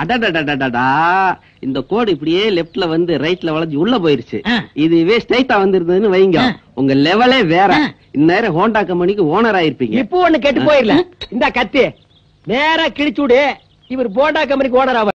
அடடடடடா இந்த கோடு இப்படியே லெப்ட்ல வந்து ரைட்ல வளைஞ்சு உள்ள போயிருச்சு இதுவே ஸ்ட்ரைட்டா வந்திருந்ததுன்னு வைங்க உங்க லெவலே வேற இந்நேரம் ஹோண்டா கம்பெனிக்கு ஓனர் ஆயிருப்பீங்க இப்போ ஒண்ணு கேட்டு போயிடல இந்த கத்தி நேரா கிழிச்சு விடு இவர் போண்டா கம்பெனிக்கு ஓனர் ஆவார்